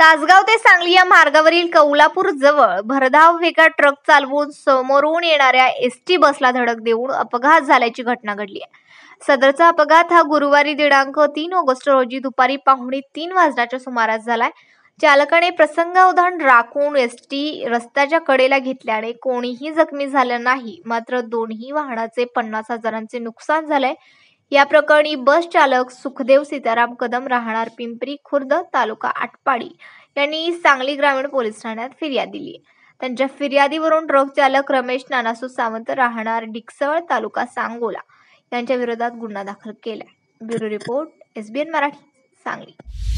तासगाव ते सांगली या मार्गावरील कौलापूर जवळ भरधाव वेगा ट्रक चालवून समोरून येणाऱ्या एस टी बसला धडक देऊन अपघात झाल्याची घटना घडली आहे सदरचा अपघात हा गुरुवारी दिनांक तीन ऑगस्ट रोजी दुपारी पाहुणे तीन वाजण्याच्या सुमारास झालाय चालकाने प्रसंगावधान राखून एस टी रस्त्याच्या कडेला घेतल्याने कोणीही जखमी झालं नाही मात्र दोन्ही वाहनाचे पन्नास हजारांचे नुकसान झालंय या प्रकरणी बस चालक सुखदेव सीताराम कदम राहणार पिंपरी खुर्द तालुका आटपाडी यांनी सांगली ग्रामीण पोलीस ठाण्यात फिर्याद दिली त्यांच्या फिर्यादीवरून ट्रक चालक रमेश नानासू सावंत राहणार डिकसळ तालुका सांगोला यांच्या विरोधात गुन्हा दाखल केला bureau report SBN Marathi Sangli